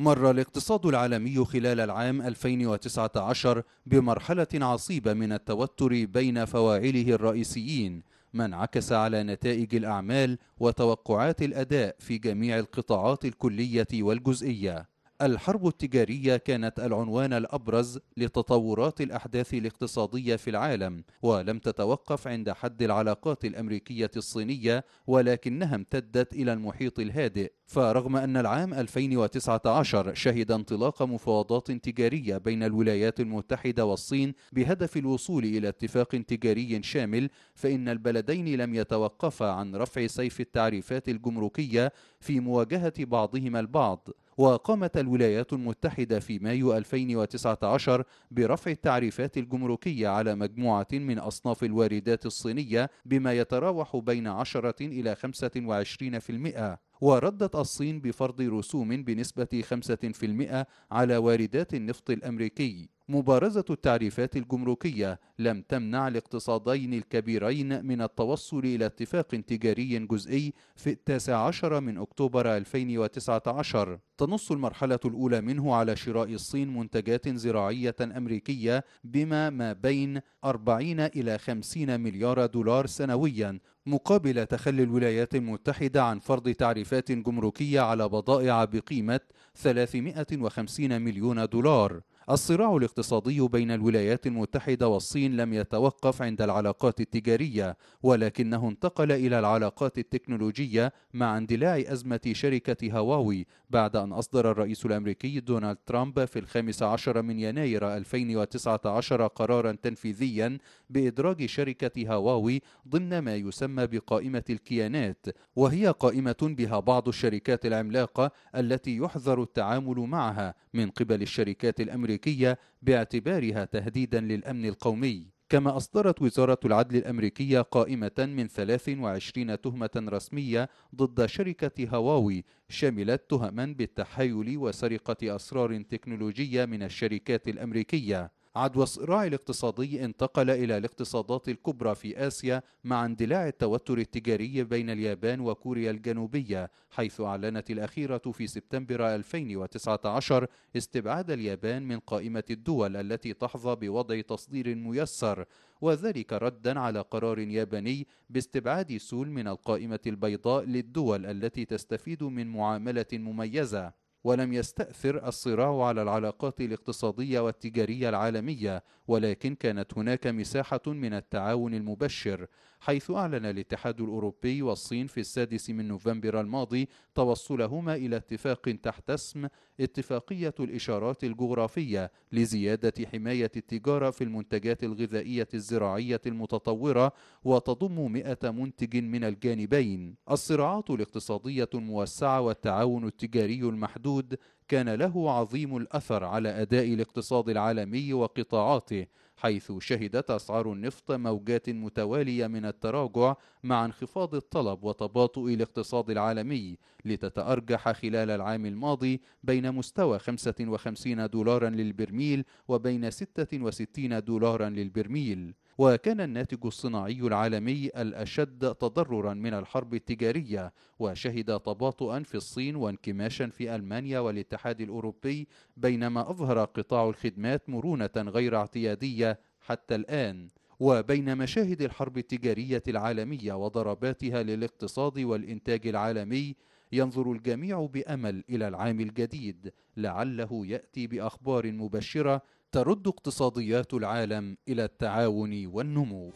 مر الاقتصاد العالمي خلال العام 2019 بمرحلة عصيبة من التوتر بين فواعله الرئيسيين ما انعكس على نتائج الأعمال وتوقعات الأداء في جميع القطاعات الكلية والجزئية الحرب التجارية كانت العنوان الأبرز لتطورات الأحداث الاقتصادية في العالم ولم تتوقف عند حد العلاقات الأمريكية الصينية ولكنها امتدت إلى المحيط الهادئ فرغم أن العام 2019 شهد انطلاق مفاوضات تجارية بين الولايات المتحدة والصين بهدف الوصول إلى اتفاق تجاري شامل فإن البلدين لم يتوقفا عن رفع سيف التعريفات الجمركية في مواجهة بعضهما البعض وقامت الولايات المتحدة في مايو 2019 برفع التعريفات الجمركية على مجموعة من أصناف الواردات الصينية بما يتراوح بين 10 إلى 25% وردت الصين بفرض رسوم بنسبة 5% على واردات النفط الأمريكي مبارزة التعريفات الجمركية لم تمنع الاقتصادين الكبيرين من التوصل إلى اتفاق تجاري جزئي في التاسع عشر من أكتوبر 2019 تنص المرحلة الأولى منه على شراء الصين منتجات زراعية أمريكية بما ما بين 40 إلى 50 مليار دولار سنويا مقابل تخلي الولايات المتحدة عن فرض تعريفات جمركية على بضائع بقيمة 350 مليون دولار الصراع الاقتصادي بين الولايات المتحدة والصين لم يتوقف عند العلاقات التجارية ولكنه انتقل إلى العلاقات التكنولوجية مع اندلاع أزمة شركة هواوي بعد أن أصدر الرئيس الأمريكي دونالد ترامب في الخامس عشر من يناير 2019 قرارا تنفيذيا بإدراج شركة هواوي ضمن ما يسمى بقائمة الكيانات وهي قائمة بها بعض الشركات العملاقة التي يحظر التعامل معها من قبل الشركات الأمريكية الأمريكية باعتبارها تهديدا للأمن القومي كما أصدرت وزارة العدل الأمريكية قائمة من 23 تهمة رسمية ضد شركة هواوي شملت تهما بالتحايل وسرقة أسرار تكنولوجية من الشركات الأمريكية عدوى الصراع الاقتصادي انتقل إلى الاقتصادات الكبرى في آسيا مع اندلاع التوتر التجاري بين اليابان وكوريا الجنوبية حيث أعلنت الأخيرة في سبتمبر 2019 استبعاد اليابان من قائمة الدول التي تحظى بوضع تصدير ميسر وذلك ردا على قرار ياباني باستبعاد سول من القائمة البيضاء للدول التي تستفيد من معاملة مميزة ولم يستأثر الصراع على العلاقات الاقتصادية والتجارية العالمية ولكن كانت هناك مساحة من التعاون المبشر حيث أعلن الاتحاد الأوروبي والصين في السادس من نوفمبر الماضي توصلهما إلى اتفاق تحت اسم اتفاقية الإشارات الجغرافية لزيادة حماية التجارة في المنتجات الغذائية الزراعية المتطورة وتضم 100 منتج من الجانبين الصراعات الاقتصادية الموسعة والتعاون التجاري المحدود كان له عظيم الأثر على أداء الاقتصاد العالمي وقطاعاته حيث شهدت أسعار النفط موجات متوالية من التراجع مع انخفاض الطلب وتباطؤ الاقتصاد العالمي لتتأرجح خلال العام الماضي بين مستوى 55 دولارا للبرميل وبين 66 دولارا للبرميل وكان الناتج الصناعي العالمي الأشد تضررا من الحرب التجارية وشهد تباطؤا في الصين وانكماشا في ألمانيا والاتحاد الأوروبي بينما أظهر قطاع الخدمات مرونة غير اعتيادية حتى الآن وبين مشاهد الحرب التجارية العالمية وضرباتها للاقتصاد والإنتاج العالمي ينظر الجميع بأمل إلى العام الجديد لعله يأتي بأخبار مبشرة ترد اقتصاديات العالم إلى التعاون والنمو